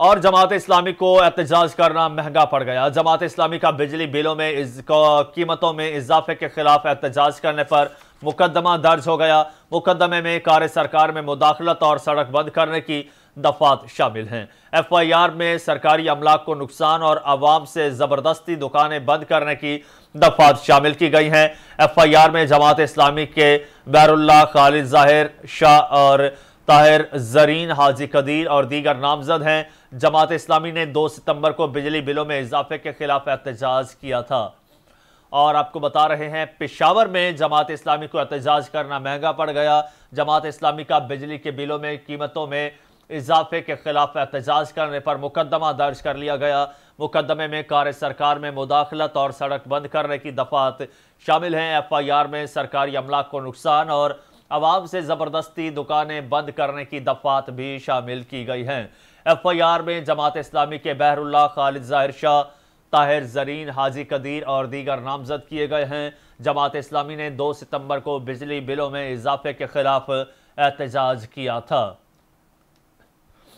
और जमात इस्लामी को एहतजाज करना महंगा पड़ गया जमात इस्लामी का बिजली बिलों में इस कीमतों में इजाफे के खिलाफ एहतजाज करने पर मुकदमा दर्ज हो गया मुकदमे में कार्य सरकार में मुदाखलत और सड़क बंद करने की दफात शामिल हैं एफ आई आर में सरकारी अमला को नुकसान और आवाम से ज़बरदस्ती दुकानें बंद करने की दफात शामिल की गई हैं एफ आई आर में जमात इस्लामी के बैरुल्ला खालिद जाहिर शाह और ताहिर जरीन हाजी कदीर और दीगर नामजद हैं जमात इस्लामी ने 2 सितंबर को बिजली बिलों में इजाफे के खिलाफ एहतजाज किया था और आपको बता रहे हैं पिशावर में जमात इस्लामी को एहतजाज करना महंगा पड़ गया जमात इस्लामी का बिजली के बिलों में कीमतों में इजाफे के खिलाफ एहतजाज करने पर मुकदमा दर्ज कर लिया गया मुकदमे में कार सरकार में मुदाखलत और सड़क बंद करने की दफात शामिल हैं एफ आई आर में सरकारी अमला को नुकसान और आवाम से ज़बरदस्ती दुकानें बंद करने की दफात भी शामिल की गई हैं एफ आई आर में जमात इस्लामी के बहरुल्ला खालिद ज़ाहिर शाह ताहिर जरीन हाजी कदीर और दीगर नामजद किए गए हैं जमात इस्लामी ने दो सितम्बर को बिजली बिलों में इजाफे के खिलाफ एहतजाज किया था